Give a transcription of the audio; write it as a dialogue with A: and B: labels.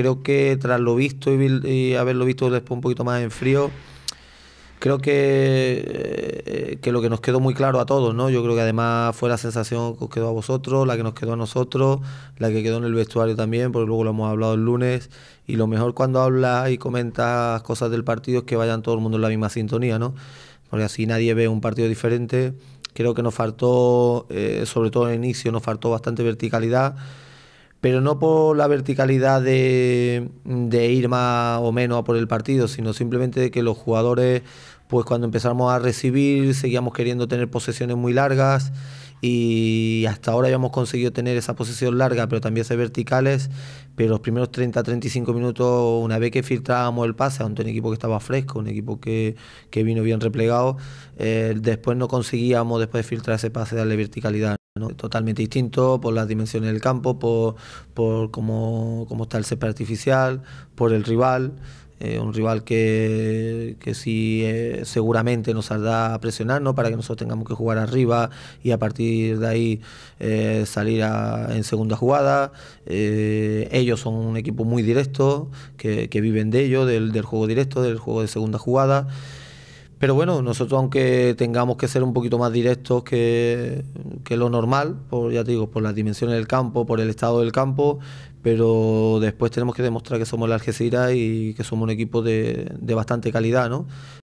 A: creo que tras lo visto y, haberlo visto después un poquito más en frío, creo que, eh, que, lo que nos quedó muy claro a todos, ¿no? Yo creo que además fue la sensación que os quedó a vosotros, la que nos quedó a nosotros, la que quedó en el vestuario también, porque luego lo hemos hablado el lunes. Y lo mejor cuando hablas y comentas cosas del partido es que vayan todo el mundo en la misma sintonía, ¿no? Porque así nadie ve un partido diferente. Creo que nos faltó, eh, sobre todo en el inicio, nos faltó bastante verticalidad pero no por la verticalidad de, ir más o menos a por el partido, sino simplemente de que los jugadores, pues cuando empezamos a recibir, seguíamos queriendo tener posesiones muy largas y hasta ahora habíamos conseguido tener esa posesión larga, pero también ser verticales, pero los primeros 30-35 minutos, una vez que filtrábamos el pase ante un equipo que estaba fresco, un equipo que, vino bien replegado, eh, después no conseguíamos, después de filtrar ese pase, darle verticalidad. Totalmente distinto por las dimensiones del campo, por, por cómo, está el césped artificial, por el rival. Eh, un rival que, que sí eh, seguramente nos saldrá a presionar para que nosotros tengamos que jugar arriba y a partir de ahí eh, salir en segunda jugada. ellos son un equipo muy directo, que, viven de ello, del, del juego directo, del juego de segunda jugada. Pero bueno, nosotros aunque tengamos que ser un poquito más directos que, lo normal, ya te digo, por las dimensiones del campo, por el estado del campo, pero después tenemos que demostrar que somos la Algeciras y que somos un equipo de, de bastante calidad, ¿no?